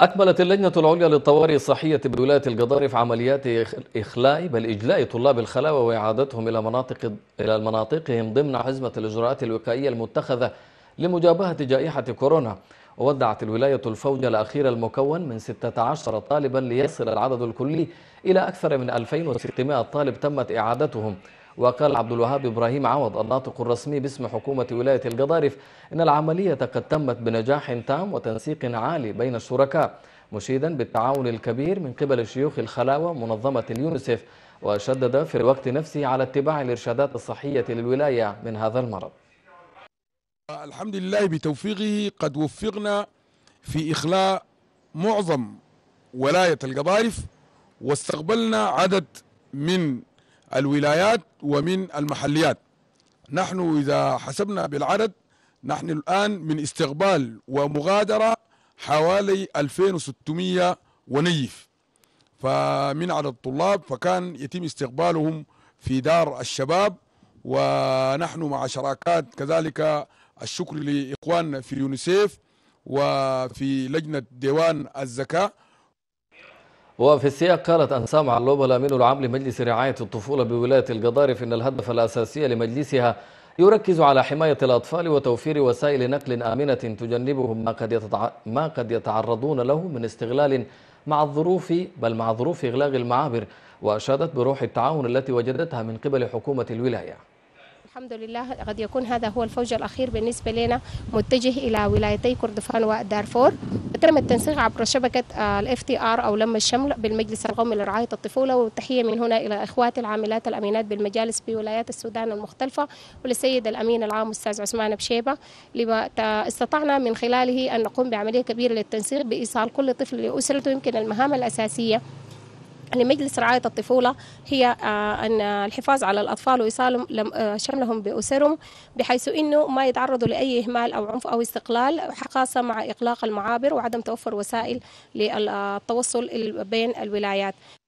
أكملت اللجنة العليا للطوارئ الصحية بولاية الجضارف عمليات إخلاء بل إجلاء طلاب الخلاوة وإعادتهم إلى مناطق إلى مناطقهم ضمن حزمة الإجراءات الوقائية المتخذة لمجابهة جائحة كورونا وودعت الولاية الفوج الأخير المكون من 16 طالبا ليصل العدد الكلي إلى أكثر من 2600 طالب تمت إعادتهم وقال عبد الوهاب إبراهيم عوض الناطق الرسمي باسم حكومة ولاية القضارف إن العملية قد تمت بنجاح تام وتنسيق عالي بين الشركاء مشيدا بالتعاون الكبير من قبل شيوخ الخلاوة منظمة اليونسيف وشدد في الوقت نفسه على اتباع الإرشادات الصحية للولاية من هذا المرض الحمد لله بتوفيقه قد وفقنا في إخلاء معظم ولاية القضارف واستقبلنا عدد من الولايات ومن المحليات نحن إذا حسبنا بالعدد نحن الآن من استقبال ومغادرة حوالي 2600 ونيف فمن عدد الطلاب فكان يتم استقبالهم في دار الشباب ونحن مع شراكات كذلك الشكر لإخواننا في يونيسيف وفي لجنة ديوان الزكاة وفي السياق قالت أنسام علوبة الأمين العام لمجلس رعاية الطفولة بولاية الجضارف إن الهدف الأساسي لمجلسها يركز على حماية الأطفال وتوفير وسائل نقل آمنة تجنبهم ما قد, يتع... ما قد يتعرضون له من استغلال مع الظروف بل مع ظروف إغلاق المعابر وأشادت بروح التعاون التي وجدتها من قبل حكومة الولاية الحمد لله قد يكون هذا هو الفوج الأخير بالنسبة لنا متجه إلى ولايتي كردفان ودارفور تم التنسيق عبر شبكة آه، الاف تي ار أو لم الشمل بالمجلس القومي لرعاية الطفولة والتحية من هنا إلى إخواتي العاملات الأمينات بالمجالس بولايات السودان المختلفة وللسيد الأمين العام أستاذ عثمان بشيبة لما استطعنا من خلاله أن نقوم بعملية كبيرة للتنسيق بإيصال كل طفل لأسرته يمكن المهام الأساسية لمجلس يعني رعاية الطفولة هي آه، أن الحفاظ على الأطفال وإيصالهم آه، شملهم بأسرهم بحيث أنه ما يتعرضوا لأي إهمال أو عنف أو استقلال خاصة مع إغلاق المعابر وعدم توفر وسائل للتوصل بين الولايات